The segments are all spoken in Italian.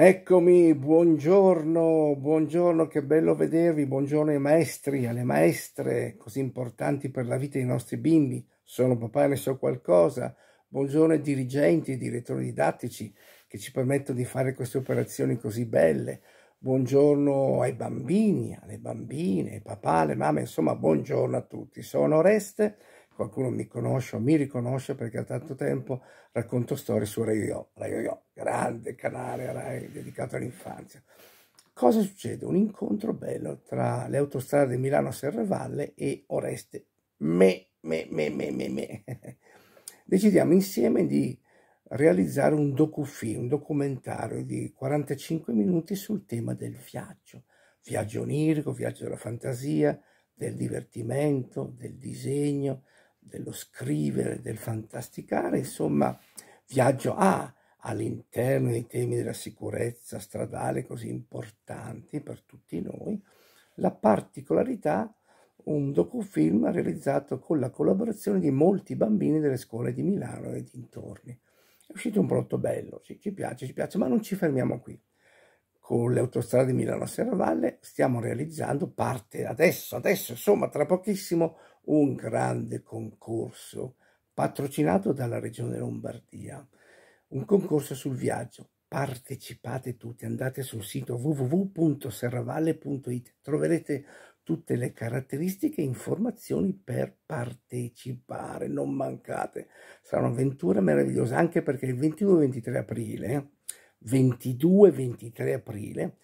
Eccomi, buongiorno, buongiorno, che bello vedervi, buongiorno ai maestri, alle maestre, così importanti per la vita dei nostri bimbi, sono papà e ne so qualcosa, buongiorno ai dirigenti, ai direttori didattici che ci permettono di fare queste operazioni così belle, buongiorno ai bambini, alle bambine, ai papà, alle mamme, insomma buongiorno a tutti, sono Oreste, qualcuno mi conosce o mi riconosce perché da tanto tempo racconto storie su Raio Yo grande canale Rai dedicato all'infanzia. Cosa succede? Un incontro bello tra le autostrade Milano-Serravalle e Oreste. Me, me, me, me, me, me. Decidiamo insieme di realizzare un docufilm, un documentario di 45 minuti sul tema del viaggio, viaggio onirico, viaggio della fantasia, del divertimento, del disegno, dello scrivere, del fantasticare, insomma, viaggio ah, all'interno dei temi della sicurezza stradale così importanti per tutti noi, la particolarità un docufilm realizzato con la collaborazione di molti bambini delle scuole di Milano e dintorni. È uscito un prodotto bello, ci, ci piace, ci piace, ma non ci fermiamo qui. Con le autostrade Milano-Serravalle stiamo realizzando parte adesso, adesso, insomma, tra pochissimo, un grande concorso patrocinato dalla Regione Lombardia un concorso sul viaggio. Partecipate tutti, andate sul sito www.serravalle.it, troverete tutte le caratteristiche e informazioni per partecipare, non mancate. Sarà un'avventura meravigliosa anche perché il 22-23 aprile, 22-23 aprile,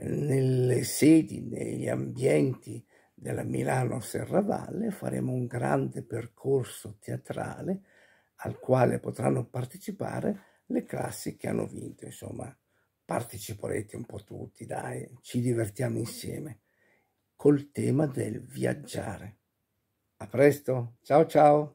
nelle sedi, negli ambienti della Milano Serravalle faremo un grande percorso teatrale al quale potranno partecipare le classi che hanno vinto. Insomma, parteciperete un po' tutti, dai, ci divertiamo insieme col tema del viaggiare. A presto, ciao ciao!